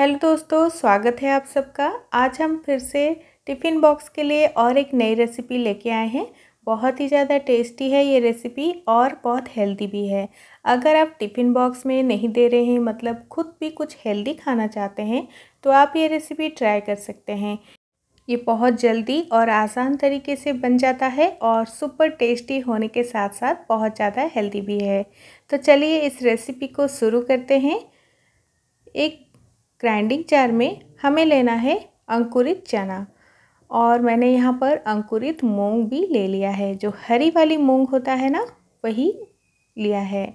hello दोस्तों स्वागत है आप सबका आज हम फिर से टिफ़िन बॉक्स के लिए और एक नई रेसिपी लेके आए हैं बहुत ही ज़्यादा टेस्टी है ये रेसिपी और बहुत हेल्दी भी है अगर आप टिफ़िन बॉक्स में नहीं दे रहे हैं मतलब खुद भी कुछ हेल्दी खाना चाहते हैं तो आप ये रेसिपी ट्राई कर सकते हैं ये बहुत जल्दी और आसान तरीके से बन जाता है और सुपर टेस्टी होने के साथ साथ बहुत ज़्यादा हेल्दी भी है तो चलिए इस रेसिपी को शुरू करते हैं एक ग्राइंडिंग जार में हमें लेना है अंकुरित चना और मैंने यहाँ पर अंकुरित मूंग भी ले लिया है जो हरी वाली मूंग होता है ना वही लिया है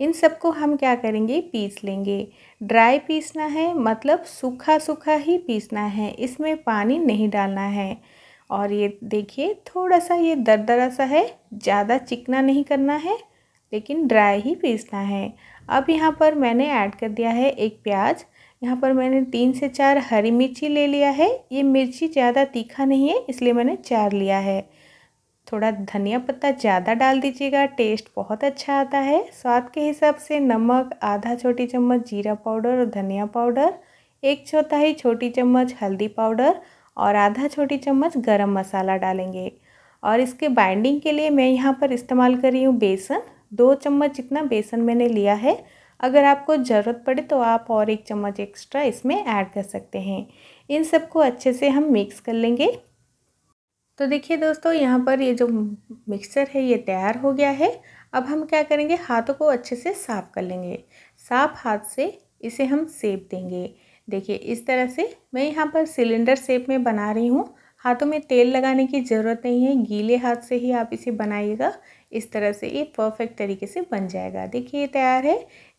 इन सबको हम क्या करेंगे पीस लेंगे ड्राई पीसना है मतलब सूखा सूखा ही पीसना है इसमें पानी नहीं डालना है और ये देखिए थोड़ा सा ये दरदरा सा है ज़्यादा चिकना नहीं करना है लेकिन ड्राई ही पीसना है अब यहाँ पर मैंने ऐड कर दिया है एक प्याज यहाँ पर मैंने तीन से चार हरी मिर्ची ले लिया है ये मिर्ची ज़्यादा तीखा नहीं है इसलिए मैंने चार लिया है थोड़ा धनिया पत्ता ज़्यादा डाल दीजिएगा टेस्ट बहुत अच्छा आता है स्वाद के हिसाब से नमक आधा छोटी चम्मच जीरा पाउडर और धनिया पाउडर एक चौथाई छोटी चम्मच हल्दी पाउडर और आधा छोटी चम्मच गरम मसाला डालेंगे और इसके बाइंडिंग के लिए मैं यहाँ पर इस्तेमाल कर रही हूँ बेसन दो चम्मच जितना बेसन मैंने लिया है अगर आपको ज़रूरत पड़े तो आप और एक चम्मच एक्स्ट्रा इसमें ऐड कर सकते हैं इन सबको अच्छे से हम मिक्स कर लेंगे तो देखिए दोस्तों यहाँ पर ये जो मिक्सचर है ये तैयार हो गया है अब हम क्या करेंगे हाथों को अच्छे से साफ़ कर लेंगे साफ हाथ से इसे हम सेप देंगे देखिए इस तरह से मैं यहाँ पर सिलेंडर सेप में बना रही हूँ हाथों में तेल लगाने की ज़रूरत नहीं है गीले हाथ से ही आप इसे बनाइएगा इस तरह से ये परफेक्ट तरीके से बन जाएगा देखिए ये तैयार है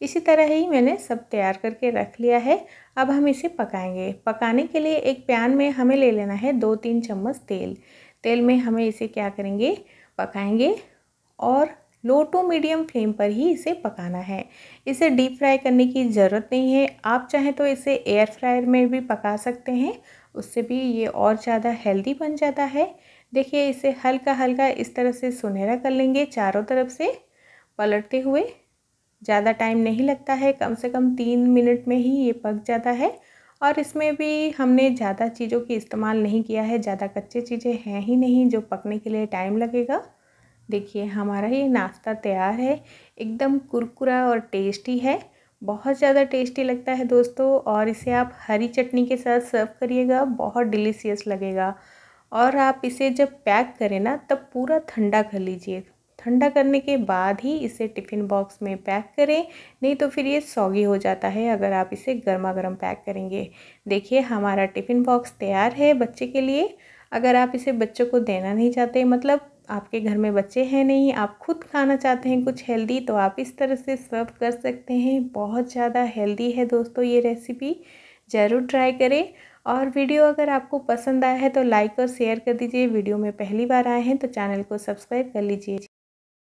इसी तरह ही मैंने सब तैयार करके रख लिया है अब हम इसे पकाएंगे पकाने के लिए एक पैन में हमें ले लेना है दो तीन चम्मच तेल तेल में हमें इसे क्या करेंगे पकाएंगे और लो टू मीडियम फ्लेम पर ही इसे पकाना है इसे डीप फ्राई करने की ज़रूरत नहीं है आप चाहें तो इसे एयर फ्रायर में भी पका सकते हैं उससे भी ये और ज़्यादा हेल्दी बन जाता है देखिए इसे हल्का हल्का इस तरह से सुनहरा कर लेंगे चारों तरफ से पलटते हुए ज़्यादा टाइम नहीं लगता है कम से कम तीन मिनट में ही ये पक जाता है और इसमें भी हमने ज़्यादा चीज़ों की इस्तेमाल नहीं किया है ज़्यादा कच्चे चीज़ें हैं ही नहीं जो पकने के लिए टाइम लगेगा देखिए हमारा ये नाश्ता तैयार है एकदम कुरकुरा और टेस्टी है बहुत ज़्यादा टेस्टी लगता है दोस्तों और इसे आप हरी चटनी के साथ सर्व करिएगा बहुत डिलीशियस लगेगा और आप इसे जब पैक करें ना तब पूरा ठंडा कर लीजिए ठंडा करने के बाद ही इसे टिफ़िन बॉक्स में पैक करें नहीं तो फिर ये सौगी हो जाता है अगर आप इसे गर्मा गर्म पैक करेंगे देखिए हमारा टिफ़िन बॉक्स तैयार है बच्चे के लिए अगर आप इसे बच्चों को देना नहीं चाहते मतलब आपके घर में बच्चे हैं नहीं आप खुद खाना चाहते हैं कुछ हेल्दी तो आप इस तरह से सर्व कर सकते हैं बहुत ज़्यादा हेल्दी है दोस्तों ये रेसिपी ज़रूर ट्राई करें और वीडियो अगर आपको पसंद आया है तो लाइक और शेयर कर दीजिए वीडियो में पहली बार आए हैं तो चैनल को सब्सक्राइब कर लीजिए